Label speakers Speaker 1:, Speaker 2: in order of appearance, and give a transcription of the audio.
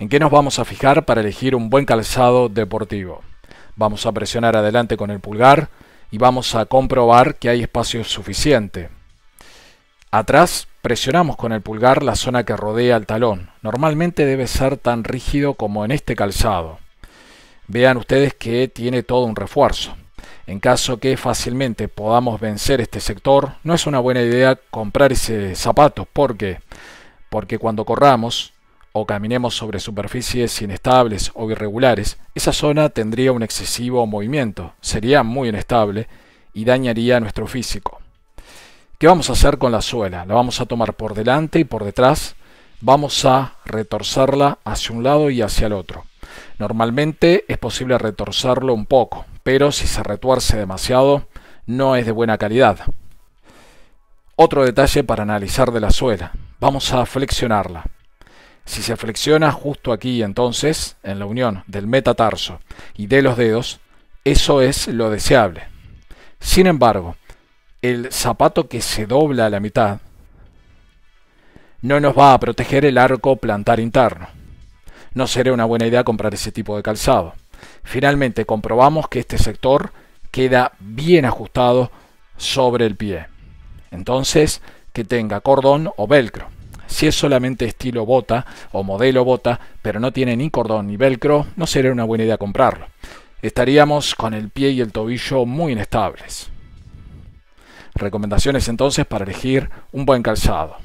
Speaker 1: ¿En qué nos vamos a fijar para elegir un buen calzado deportivo? Vamos a presionar adelante con el pulgar y vamos a comprobar que hay espacio suficiente. Atrás presionamos con el pulgar la zona que rodea el talón. Normalmente debe ser tan rígido como en este calzado. Vean ustedes que tiene todo un refuerzo. En caso que fácilmente podamos vencer este sector, no es una buena idea comprar ese zapato qué? porque cuando corramos o caminemos sobre superficies inestables o irregulares, esa zona tendría un excesivo movimiento, sería muy inestable y dañaría nuestro físico. ¿Qué vamos a hacer con la suela? La vamos a tomar por delante y por detrás, vamos a retorcerla hacia un lado y hacia el otro. Normalmente es posible retorcerlo un poco, pero si se retuerce demasiado no es de buena calidad. Otro detalle para analizar de la suela, vamos a flexionarla. Si se flexiona justo aquí entonces, en la unión del metatarso y de los dedos, eso es lo deseable. Sin embargo, el zapato que se dobla a la mitad no nos va a proteger el arco plantar interno. No sería una buena idea comprar ese tipo de calzado. Finalmente comprobamos que este sector queda bien ajustado sobre el pie. Entonces, que tenga cordón o velcro. Si es solamente estilo bota o modelo bota, pero no tiene ni cordón ni velcro, no sería una buena idea comprarlo. Estaríamos con el pie y el tobillo muy inestables. Recomendaciones entonces para elegir un buen calzado.